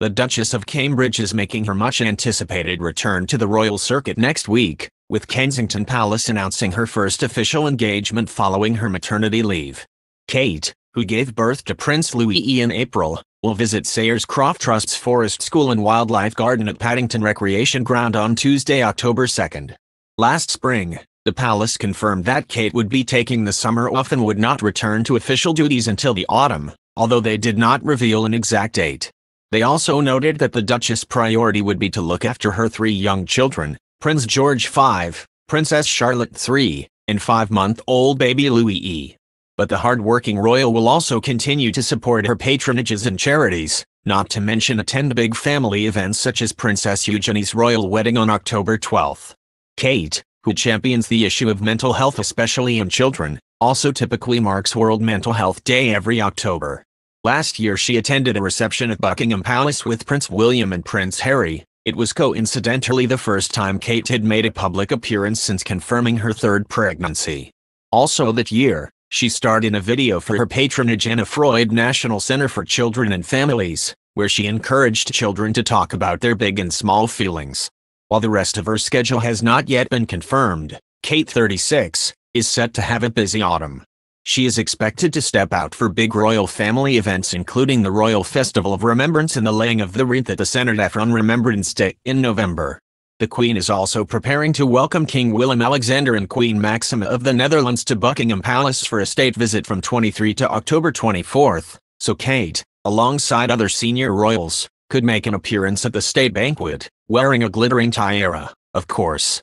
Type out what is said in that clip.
The Duchess of Cambridge is making her much-anticipated return to the royal circuit next week, with Kensington Palace announcing her first official engagement following her maternity leave. Kate, who gave birth to Prince Louis in April, will visit Sayers Croft Trust's Forest School and Wildlife Garden at Paddington Recreation Ground on Tuesday, October 2. Last spring, the palace confirmed that Kate would be taking the summer off and would not return to official duties until the autumn, although they did not reveal an exact date. They also noted that the Duchess' priority would be to look after her three young children, Prince George V, Princess Charlotte III, and five-month-old baby Louis E. But the hard-working royal will also continue to support her patronages and charities, not to mention attend big family events such as Princess Eugenie's royal wedding on October 12. Kate, who champions the issue of mental health especially in children, also typically marks World Mental Health Day every October. Last year she attended a reception at Buckingham Palace with Prince William and Prince Harry. It was coincidentally the first time Kate had made a public appearance since confirming her third pregnancy. Also that year, she starred in a video for her patronage Anna Freud National Center for Children and Families, where she encouraged children to talk about their big and small feelings. While the rest of her schedule has not yet been confirmed, Kate 36 is set to have a busy autumn. She is expected to step out for big royal family events including the Royal Festival of Remembrance and the laying of the wreath at the Cenotaph on Remembrance Day in November. The Queen is also preparing to welcome King Willem-Alexander and Queen Maxima of the Netherlands to Buckingham Palace for a state visit from 23 to October 24, so Kate, alongside other senior royals, could make an appearance at the state banquet, wearing a glittering tiara, of course.